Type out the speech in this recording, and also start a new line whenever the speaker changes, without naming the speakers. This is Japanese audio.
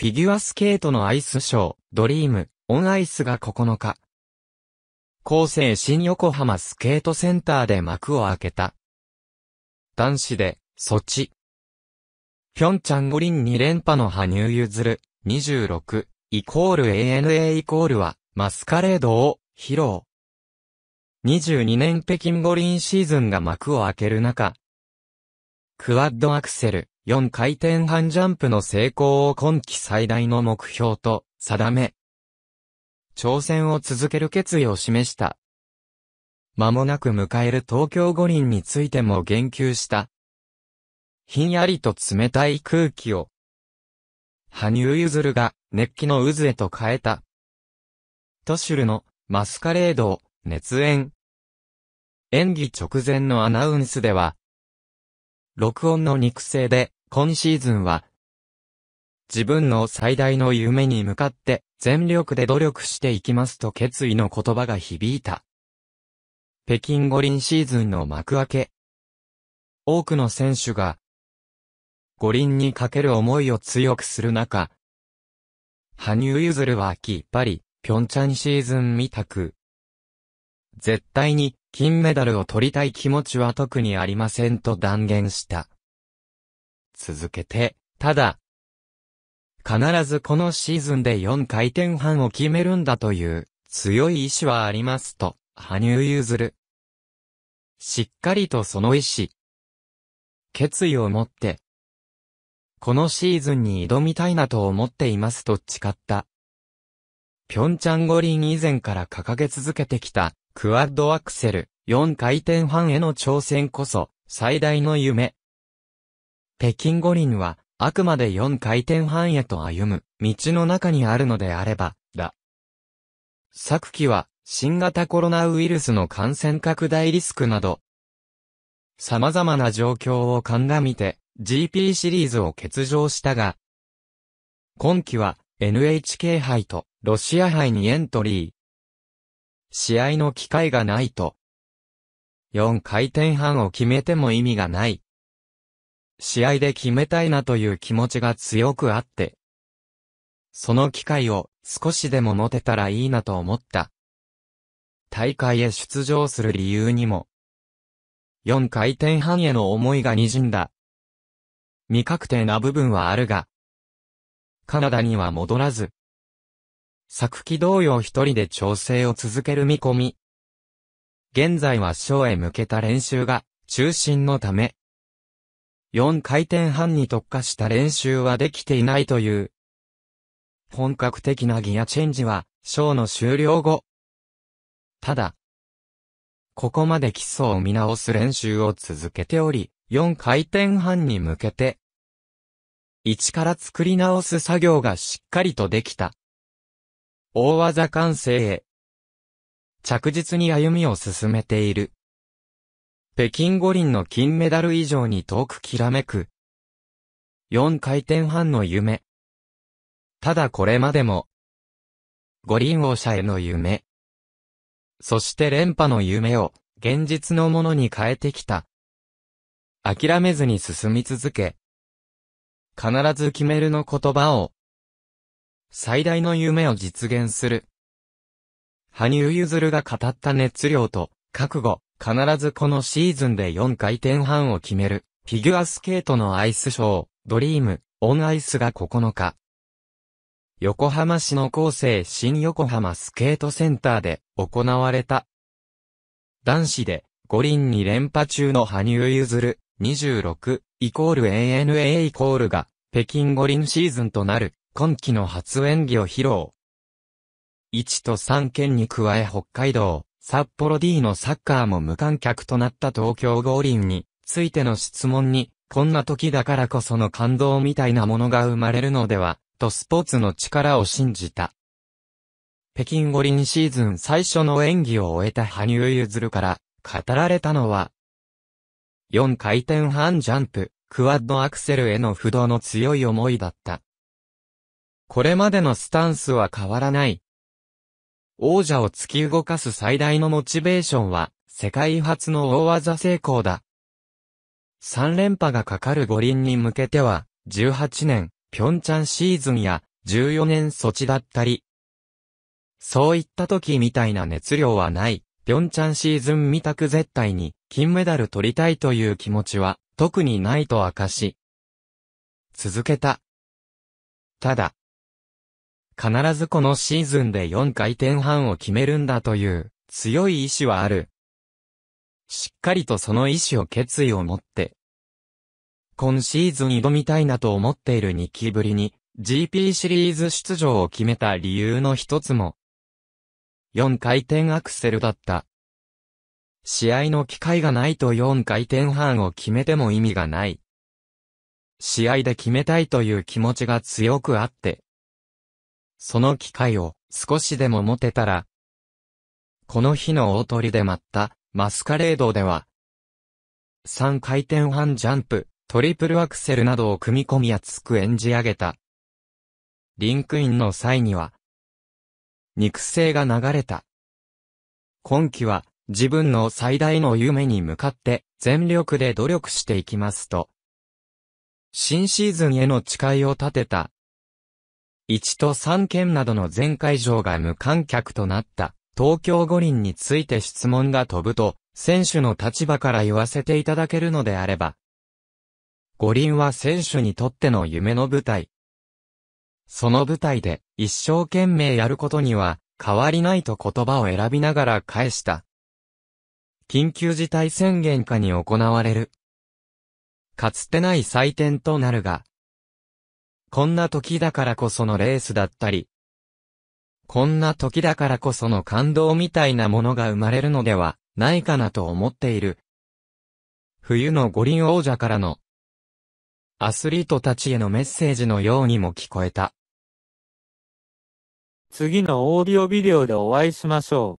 フィギュアスケートのアイスショー、ドリーム、オンアイスが9日。厚生新横浜スケートセンターで幕を開けた。男子で、ソチ。ピョンチャン五輪2連覇の羽生結弦、26、イコール ANA イコールは、マスカレードを、披露。22年北京五輪シーズンが幕を開ける中、クワッドアクセル、4回転半ジャンプの成功を今季最大の目標と定め、挑戦を続ける決意を示した。間もなく迎える東京五輪についても言及した。ひんやりと冷たい空気を、羽生結弦が熱気の渦へと変えた。トシュルのマスカレードを熱演。演技直前のアナウンスでは、録音の肉声で今シーズンは、自分の最大の夢に向かって全力で努力していきますと決意の言葉が響いた。北京五輪シーズンの幕開け。多くの選手が、五輪にかける思いを強くする中、羽生結弦はきっぱり、ピョンチャンシーズンみたく、絶対に金メダルを取りたい気持ちは特にありませんと断言した。続けて、ただ、必ずこのシーズンで4回転半を決めるんだという強い意志はありますと、羽生結弦。しっかりとその意志、決意を持って、このシーズンに挑みたいなと思っていますと誓った。ピョンチャン五輪以前から掲げ続けてきた、クワッドアクセル、4回転半への挑戦こそ、最大の夢。北京五輪は、あくまで4回転半へと歩む、道の中にあるのであれば、だ。昨期は、新型コロナウイルスの感染拡大リスクなど、様々な状況を鑑みて、GP シリーズを欠場したが、今期は NHK 杯とロシア杯にエントリー。試合の機会がないと、4回転半を決めても意味がない。試合で決めたいなという気持ちが強くあって、その機会を少しでも持てたらいいなと思った。大会へ出場する理由にも、4回転半への思いが滲んだ。未確定な部分はあるが、カナダには戻らず、作季同様一人で調整を続ける見込み。現在はショーへ向けた練習が中心のため、4回転半に特化した練習はできていないという。本格的なギアチェンジは、ショーの終了後。ただ、ここまで基礎を見直す練習を続けており、4回転半に向けて、一から作り直す作業がしっかりとできた。大技完成へ。着実に歩みを進めている。北京五輪の金メダル以上に遠くきらめく。4回転半の夢。ただこれまでも、五輪王者への夢。そして連覇の夢を、現実のものに変えてきた。諦めずに進み続け。必ず決めるの言葉を。最大の夢を実現する。羽生結弦が語った熱量と覚悟。必ずこのシーズンで4回転半を決める、フィギュアスケートのアイスショー、ドリーム、オンアイスが9日。横浜市の厚生新横浜スケートセンターで行われた。男子で五輪に連覇中の羽生結弦26イコール ANA イコールが北京五輪シーズンとなる今季の初演技を披露。1と3県に加え北海道、札幌 D のサッカーも無観客となった東京五輪についての質問に、こんな時だからこその感動みたいなものが生まれるのでは、とスポーツの力を信じた。北京五輪シーズン最初の演技を終えた羽生結弦から語られたのは、4回転半ジャンプ、クワッドアクセルへの不動の強い思いだった。これまでのスタンスは変わらない。王者を突き動かす最大のモチベーションは、世界初の大技成功だ。3連覇がかかる五輪に向けては、18年、ピョンチャンシーズンや、14年措置だったり。そういった時みたいな熱量はない、ピョンチャンシーズン未たく絶対に、金メダル取りたいという気持ちは、特にないと明かし。続けた。ただ、必ずこのシーズンで4回転半を決めるんだという、強い意志はある。しっかりとその意志を決意を持って、今シーズン挑みたいなと思っている2期ぶりに、GP シリーズ出場を決めた理由の一つも、4回転アクセルだった。試合の機会がないと4回転半を決めても意味がない。試合で決めたいという気持ちが強くあって、その機会を少しでも持てたら、この日の大鳥で舞ったマスカレードでは、3回転半ジャンプ、トリプルアクセルなどを組み込みやく演じ上げた。リンクインの際には、肉声が流れた。今季は自分の最大の夢に向かって全力で努力していきますと、新シーズンへの誓いを立てた。1と3県などの全会場が無観客となった東京五輪について質問が飛ぶと、選手の立場から言わせていただけるのであれば、五輪は選手にとっての夢の舞台。その舞台で一生懸命やることには変わりないと言葉を選びながら返した。緊急事態宣言下に行われる。かつてない祭典となるが、こんな時だからこそのレースだったり、こんな時だからこその感動みたいなものが生まれるのではないかなと思っている。冬の五輪王者からのアスリートたちへのメッセージのようにも聞こえた。次のオーディオビデオでお会いしましょう。